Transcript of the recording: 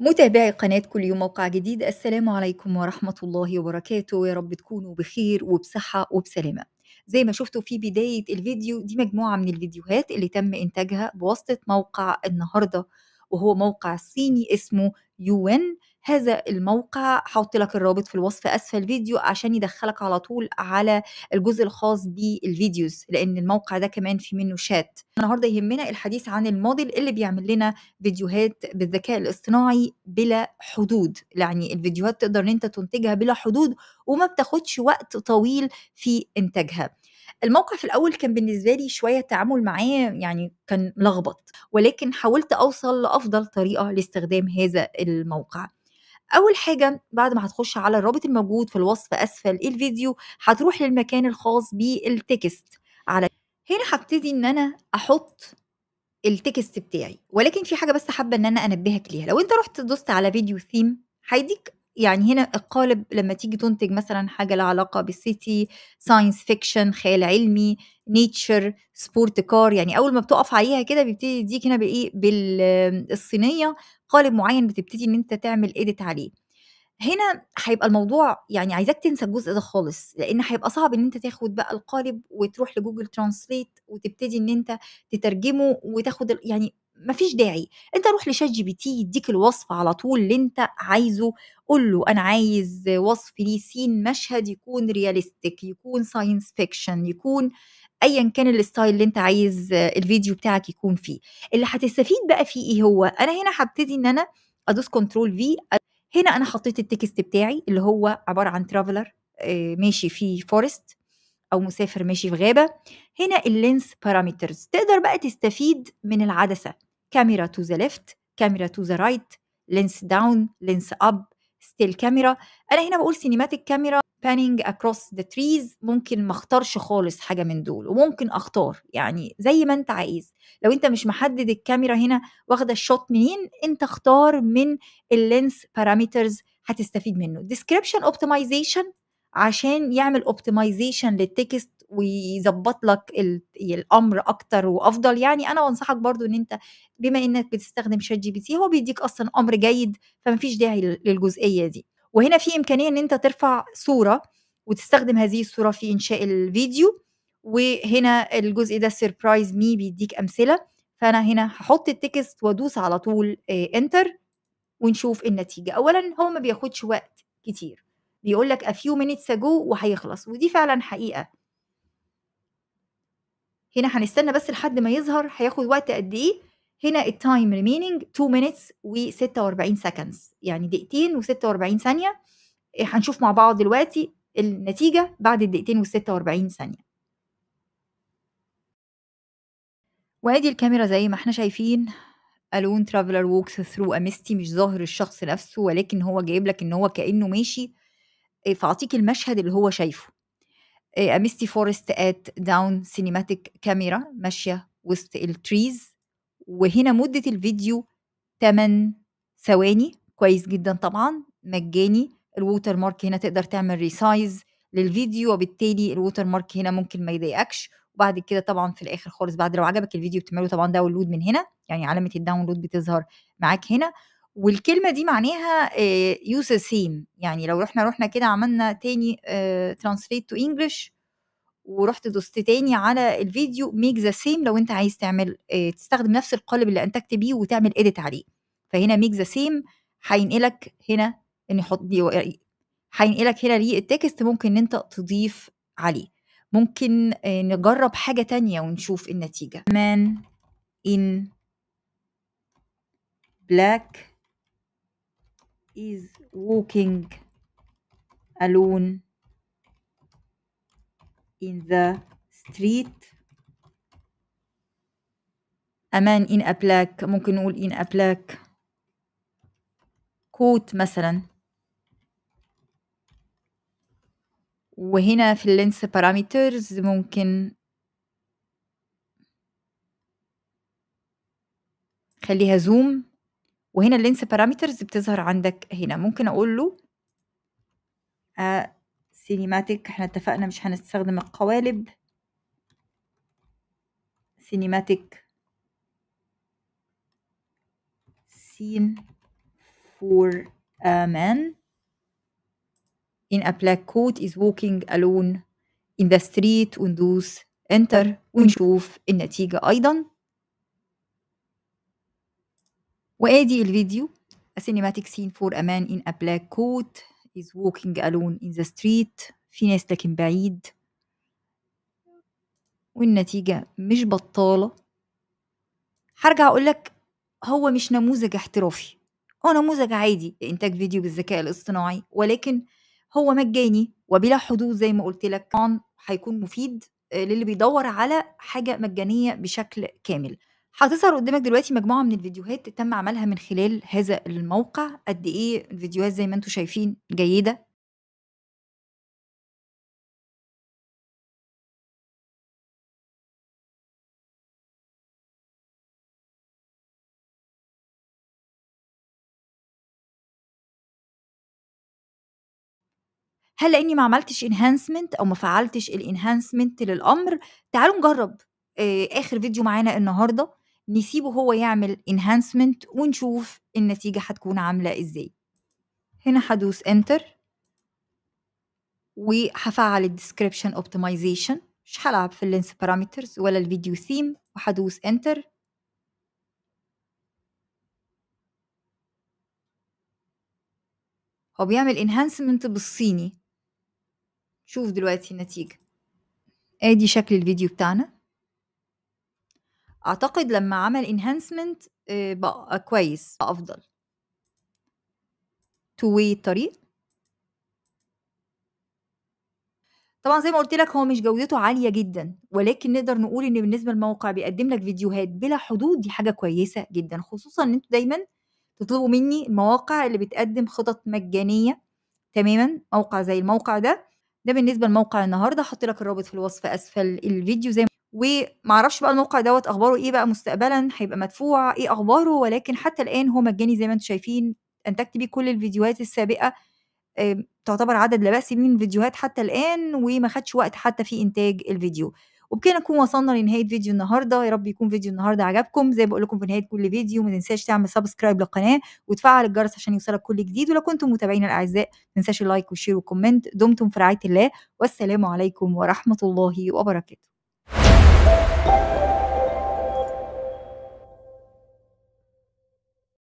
متابعي قناة كل يوم موقع جديد السلام عليكم ورحمة الله وبركاته يا رب تكونوا بخير وبصحة وبسلامة زي ما شفتوا في بداية الفيديو دي مجموعة من الفيديوهات اللي تم إنتاجها بواسطة موقع النهاردة وهو موقع صيني اسمه يوين هذا الموقع هحط لك الرابط في الوصف اسفل الفيديو عشان يدخلك على طول على الجزء الخاص بالفيديوز لان الموقع ده كمان في منه شات النهارده يهمنا الحديث عن الموديل اللي بيعمل لنا فيديوهات بالذكاء الاصطناعي بلا حدود يعني الفيديوهات تقدر ان انت تنتجها بلا حدود وما بتاخدش وقت طويل في انتاجها الموقع في الاول كان بالنسبه لي شويه تعامل معاه يعني كان لخبط ولكن حاولت اوصل لافضل طريقه لاستخدام هذا الموقع اول حاجه بعد ما هتخش على الرابط الموجود في الوصف اسفل الفيديو هتروح للمكان الخاص بالتكست على هنا هبتدي ان انا احط التكست بتاعي ولكن في حاجه بس حابه ان انا انبهك ليها لو انت رحت دوست على فيديو ثيم هيديك يعني هنا القالب لما تيجي تنتج مثلا حاجة لها علاقة بالسيتي ساينس فيكشن خيال علمي نيتشر سبورت كار يعني أول ما بتقف عليها كده بيبتدي يديك هنا بإيه بالصينية قالب معين بتبتدي إن أنت تعمل إيديت عليه هنا هيبقى الموضوع يعني عايزاك تنسى الجزء ده خالص لان هيبقى صعب ان انت تاخد بقى القالب وتروح لجوجل ترانسليت وتبتدي ان انت تترجمه وتاخد يعني ما فيش داعي انت روح لشات جي بي تي يديك الوصف على طول اللي انت عايزه قول له انا عايز وصف لي سين مشهد يكون رياليستيك يكون ساينس فيكشن يكون ايا كان الستايل اللي انت عايز الفيديو بتاعك يكون فيه اللي هتستفيد بقى فيه ايه هو انا هنا هبتدي ان انا ادوس كنترول في هنا انا حطيت التكست بتاعي اللي هو عباره عن ترافلر آه، ماشي في فورست او مسافر ماشي في غابه هنا اللينس بارامترز تقدر بقى تستفيد من العدسه كاميرا تو ذا ليفت كاميرا تو ذا رايت لينس داون لينس اب ستيل كاميرا انا هنا بقول سينيماتيك كاميرا بانينج اكروس ذا تريز ممكن ما اختارش خالص حاجه من دول وممكن اختار يعني زي ما انت عايز لو انت مش محدد الكاميرا هنا واخده الشوت منين انت اختار من اللينس بارامترز هتستفيد منه ديسكريبشن اوبتمايزيشن عشان يعمل اوبتمايزيشن للتكست ويظبط لك الامر اكتر وافضل يعني انا بنصحك برضو ان انت بما انك بتستخدم شات جي بي تي هو بيديك اصلا امر جيد فما فيش داعي للجزئيه دي وهنا في امكانيه ان انت ترفع صوره وتستخدم هذه الصوره في انشاء الفيديو وهنا الجزء ده سيربرايز مي بيديك امثله فانا هنا هحط التكست وادوس على طول انتر آه، ونشوف النتيجه اولا هو ما بياخدش وقت كتير بيقول لك a few minutes ago وهيخلص ودي فعلا حقيقه هنا هنستنى بس لحد ما يظهر هياخد وقت قد ايه هنا التايم ريمينينج 2 minutes و46 سكندز يعني دقيقتين و46 ثانيه هنشوف مع بعض دلوقتي النتيجه بعد الدقيقتين و46 ثانيه وادي الكاميرا زي ما احنا شايفين الون ترافلر ووكس ثرو امستي مش ظاهر الشخص نفسه ولكن هو جايب لك ان هو كانه ماشي فاعطيك المشهد اللي هو شايفه اميستي فورست ات داون سينيماتيك كاميرا ماشيه وسط التريز وهنا مده الفيديو 8 ثواني كويس جدا طبعا مجاني الووتر مارك هنا تقدر تعمل ريسايز للفيديو وبالتالي الووتر مارك هنا ممكن ما يضايقكش وبعد كده طبعا في الاخر خالص بعد لو عجبك الفيديو بتعمله طبعا داونلود من هنا يعني علامه الداونلود بتظهر معاك هنا والكلمة دي معناها يوز آه، سيم يعني لو رحنا رحنا كده عملنا تاني ترانسليت تو انجلش ورحت دوست تاني على الفيديو ميك ذا سيم لو انت عايز تعمل آه، تستخدم نفس القالب اللي انتجت بيه وتعمل اديت عليه فهنا ميك ذا سيم هينقلك هنا ان يحط دي آه، هينقلك هنا للتكست ممكن ان انت تضيف عليه ممكن نجرب حاجة تانية ونشوف النتيجة man in black is walking alone in the street a man in a black ممكن نقول in a black coat مثلا وهنا في اللينس بارامترز ممكن خليها زوم وهنا اللينس بارامترز بتظهر عندك هنا ممكن اقول له آه سينيماتيك احنا اتفقنا مش هنستخدم القوالب سينيماتيك سين فور a man in a black coat is walking alone in the street وندوس enter ونشوف النتيجة أيضا وادي الفيديو A cinematic scene for a man in a black coat is walking alone in the street في ناس لكن بعيد والنتيجة مش بطالة هرجع أقولك هو مش نموذج احترافي هو نموذج عادي لإنتاج فيديو بالذكاء الاصطناعي ولكن هو مجاني وبلا حدود زي ما قلت لك هيكون مفيد للي بيدور على حاجة مجانية بشكل كامل هتظهر قدامك دلوقتي مجموعة من الفيديوهات تم عملها من خلال هذا الموقع قد إيه الفيديوهات زي ما انتم شايفين جيدة هل لاني ما عملتش انهانسمنت او ما فعلتش الانهانسمنت للامر تعالوا نجرب آه، آخر فيديو معانا النهارده نسيبه هو يعمل انهانسمنت ونشوف النتيجة هتكون عاملة ازاي هنا هدوس انتر وهفعل الديسكريبشن اوبتمايزيشن مش هلعب في اللينس بارامترز ولا الفيديو ثيم وهدوس انتر هو بيعمل انهانسمنت بالصيني شوف دلوقتي النتيجة ادي شكل الفيديو بتاعنا اعتقد لما عمل انهانسمنت بقى كويس بقى افضل تو واي الطريق طبعا زي ما قلت لك هو مش جودته عاليه جدا ولكن نقدر نقول ان بالنسبه للموقع بيقدم لك فيديوهات بلا حدود دي حاجه كويسه جدا خصوصا ان انتوا دايما تطلبوا مني المواقع اللي بتقدم خطط مجانيه تماما موقع زي الموقع ده ده بالنسبه لموقع النهارده هحط لك الرابط في الوصف اسفل الفيديو زي ما ومعرفش بقى الموقع دوت اخباره ايه بقى مستقبلا هيبقى مدفوع ايه اخباره ولكن حتى الان هو مجاني زي ما انتم شايفين انتجت بيه كل الفيديوهات السابقه تعتبر عدد لا باس به من فيديوهات حتى الان وما خدش وقت حتى في انتاج الفيديو وبكده نكون وصلنا لنهايه فيديو النهارده يا رب يكون فيديو النهارده عجبكم زي ما بقول لكم في نهايه كل فيديو ما تنساش تعمل سبسكرايب للقناه وتفعل الجرس عشان يوصلك كل جديد ولو كنتم متابعين الاعزاء ما تنساش اللايك والشير والكومنت دمتم في رعايه الله والسلام عليكم ورحمه الله وبركاته you